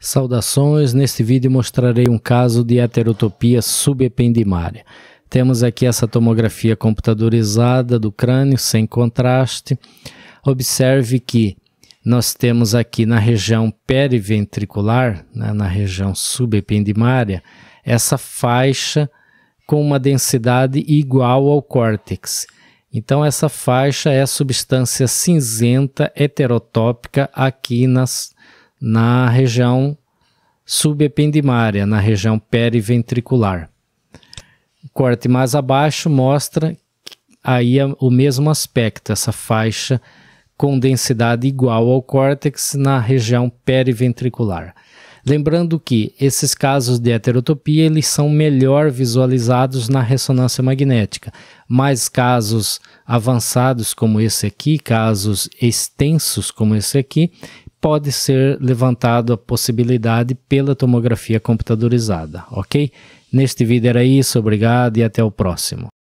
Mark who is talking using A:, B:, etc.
A: Saudações, neste vídeo mostrarei um caso de heterotopia subependimária. Temos aqui essa tomografia computadorizada do crânio, sem contraste. Observe que nós temos aqui na região periventricular, né, na região subependimária, essa faixa com uma densidade igual ao córtex. Então, essa faixa é substância cinzenta heterotópica aqui nas na região subependimária, na região periventricular. O corte mais abaixo mostra aí o mesmo aspecto, essa faixa com densidade igual ao córtex na região periventricular. Lembrando que esses casos de heterotopia eles são melhor visualizados na ressonância magnética, mas casos avançados como esse aqui, casos extensos como esse aqui, pode ser levantado a possibilidade pela tomografia computadorizada, ok? Neste vídeo era isso, obrigado e até o próximo.